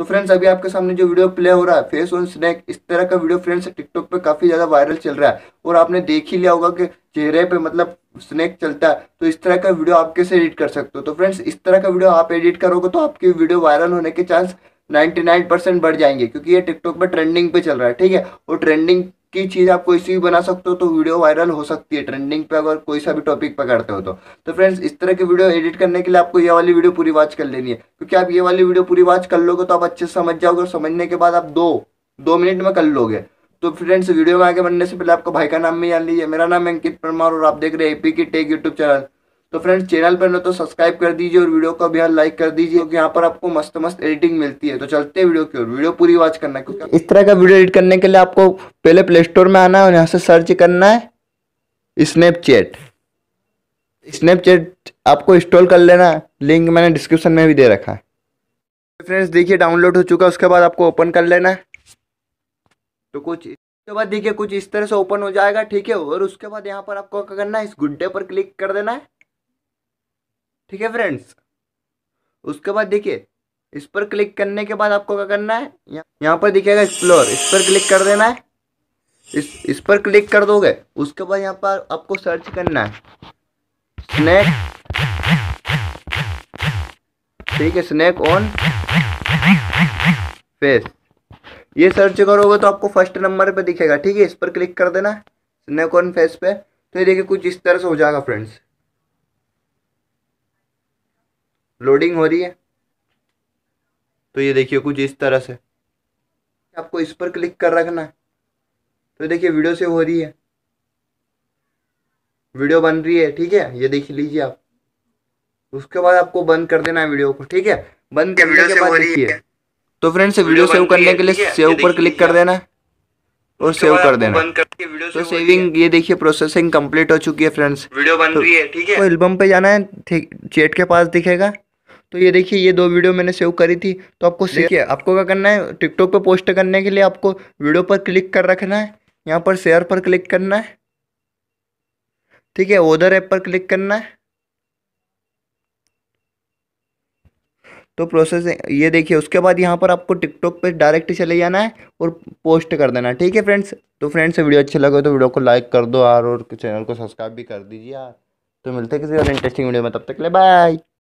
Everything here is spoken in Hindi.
तो फ्रेंड्स अभी आपके सामने जो वीडियो प्ले हो रहा है फेस ऑन स्नैक इस तरह का वीडियो फ्रेंड्स टिकटॉक पे काफी ज्यादा वायरल चल रहा है और आपने देख ही लिया होगा कि चेहरे पे मतलब स्नैक चलता है तो इस तरह का वीडियो आप कैसे एडिट कर सकते हो तो फ्रेंड्स इस तरह का वीडियो आप एडिट करोगे तो आपकी वीडियो वायरल होने के चांस 99 परसेंट बढ़ जाएंगे क्योंकि ये टिकटॉक पर ट्रेंडिंग पे चल रहा है ठीक है और ट्रेंडिंग की चीज़ आप कोई सी भी बना सकते हो तो वीडियो वायरल हो सकती है ट्रेंडिंग पे अगर कोई सा भी टॉपिक पकड़ते हो तो तो फ्रेंड्स इस तरह की वीडियो एडिट करने के लिए आपको ये वाली वीडियो पूरी वॉच कर लेनी है क्योंकि आप ये वाली वीडियो पूरी वॉच कर लोगे तो आप अच्छे से समझ जाओगे और समझने के बाद आप दो दो मिनट में कर लोगे तो फ्रेंड्स वीडियो में आगे बनने से पहले आपको भाई का नाम भी जान लीजिए मेरा नाम अंकित परमार और आप देख रहे हैं एपी की टेक यूट्यूब चैनल तो फ्रेंड्स चैनल पर न तो सब्सक्राइब कर दीजिए और वीडियो को भी लाइक कर दीजिए क्योंकि यहाँ पर आपको मस्त मस्त एडिटिंग मिलती है तो चलते हैं वीडियो की ओर वीडियो पूरी वॉच करना क्योंकि इस तरह का वीडियो एडिट करने के लिए आपको पहले प्ले स्टोर में आना है और यहाँ से सर्च करना है स्नैपचैट स्नैपचैट आपको इंस्टॉल कर लेना लिंक मैंने डिस्क्रिप्शन में भी दे रखा है फ्रेंड्स तो देखिए डाउनलोड हो चुका है उसके बाद आपको ओपन कर लेना है तो कुछ उसके बाद देखिए कुछ इस तरह से ओपन हो जाएगा ठीक है और उसके बाद यहाँ पर आपको क्या करना है इस घुंटे पर क्लिक कर देना है ठीक है फ्रेंड्स उसके बाद देखिए इस पर क्लिक करने के बाद आपको क्या करना है यहाँ पर दिखेगा एक्सप्लोर इस पर क्लिक कर देना है इस इस पर क्लिक कर दोगे उसके बाद यहाँ पर आपको सर्च करना है स्नैक ठीक है स्नैक ऑन फेस ये सर्च करोगे तो आपको फर्स्ट नंबर पे दिखेगा ठीक है इस पर क्लिक कर देना स्नैक ऑन फेस पे तो ये देखिए कुछ इस तरह से हो जाएगा फ्रेंड्स लोडिंग हो रही है तो ये देखिए कुछ इस तरह से आपको इस पर क्लिक कर रखना है तो देखिए वीडियो सेव हो रही है वीडियो बन रही है ठीक है ये देख लीजिए आप उसके बाद आपको बंद कर देना है वीडियो को ठीक है बंद करने के बाद देखिए तो फ्रेंड्स वीडियो सेव करने के लिए सेव पर क्लिक कर देना और सेव कर देना तो सेविंग ये देखिए प्रोसेसिंग कंप्लीट हो चुकी है फ्रेंड्स वीडियो बन तो रही है ठीक है एल्बम पे जाना है चेट के पास दिखेगा तो ये देखिए ये दो वीडियो मैंने सेव करी थी तो आपको देखिए आपको क्या करना है टिकटॉक पे पोस्ट करने के लिए आपको वीडियो पर क्लिक कर रखना है यहाँ पर शेयर पर क्लिक करना है ठीक है ओदर ऐप पर क्लिक करना है तो प्रोसेस ये देखिए उसके बाद यहाँ पर आपको टिकटॉक पे डायरेक्ट चले जाना है और पोस्ट कर देना ठीक है फ्रेंड्स तो फ्रेंड्स वीडियो अच्छे लगे तो वीडियो को लाइक कर दो यार और चैनल को सब्सक्राइब भी कर दीजिए यार तो मिलते हैं किसी और इंटरेस्टिंग वीडियो में तब तक ले बाय